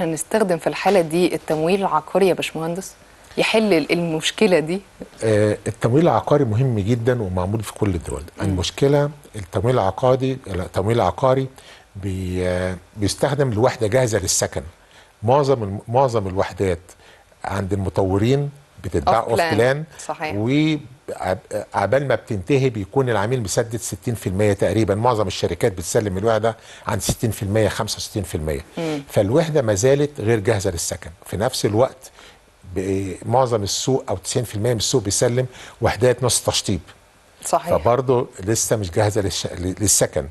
احنا نستخدم في الحاله دي التمويل العقاري يا باشمهندس يحل المشكله دي آه التمويل العقاري مهم جدا ومعمول في كل الدول م. المشكله التمويل العقاري التمويل العقاري بي آه، بيستخدم لوحده جاهزه للسكن معظم معظم الوحدات عند المطورين بتتباع اوف بلان صحيح وعبال ما بتنتهي بيكون العميل مسدد 60% تقريبا معظم الشركات بتسلم الوحده عن 60% 65% فالوحده ما زالت غير جاهزه للسكن في نفس الوقت معظم السوق او 90% من السوق بيسلم وحدات نص تشطيب صحيح فبرضه لسه مش جاهزه للسكن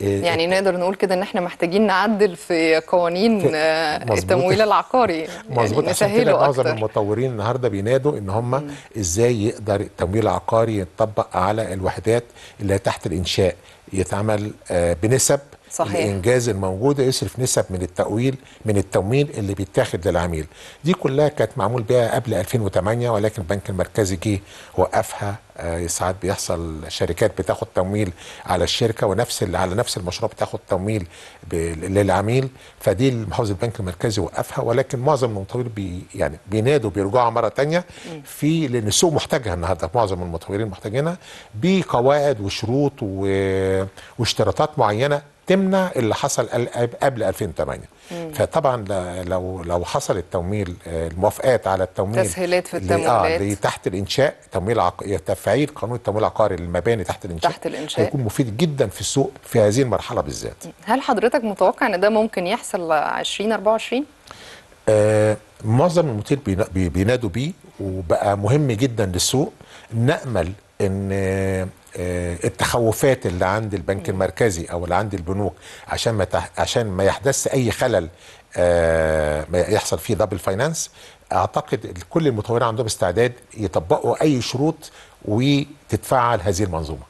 إيه، يعني إيه، نقدر نقول كده ان احنا محتاجين نعدل في قوانين آه، التمويل العقاري مظبوط يعني عشان كده معظم المطورين النهارده بينادوا ان هم ازاي يقدر التمويل العقاري يتطبق على الوحدات اللي تحت الانشاء يتعمل آه، بنسب صحيح. الانجاز الموجوده يصرف نسب من التأويل من التمويل اللي بيتاخد للعميل دي كلها كانت معمول بها قبل 2008 ولكن البنك المركزي جه وقفها آه، ساعات بيحصل شركات بتاخد تمويل على الشركه ونفس على نفس المشروع بتاخد تمويل للعميل فدي محافظه البنك المركزي وقفها ولكن معظم المطورين بي يعني بينادوا بيرجعوا مره تانية في لان السوق محتاجها النهارده معظم المطورين محتاجينها بقواعد وشروط واشتراطات معينه تمنع اللي حصل قبل 2008 مم. فطبعا لو لو حصل التمويل آه، الموافقات على التمويل تسهيلات في آه، التمويلات آه تحت الانشاء تمويل عق... تفعيل قانون التمويل العقاري للمباني تحت الانشاء تحت الانشاء هيكون مفيد جدا في السوق في هذه المرحله بالذات هل حضرتك متوقع ان ده ممكن يحصل 2024 آه معظم المطير بينادوا بيه وبقى مهم جدا للسوق نامل ان آه، التخوفات اللي عند البنك المركزي او اللي عند البنوك عشان ما تح... عشان ما يحدث اي خلل آه، ما يحصل فيه دبل فاينانس اعتقد كل المطورين عندهم استعداد يطبقوا اي شروط وتتفعل هذه المنظومه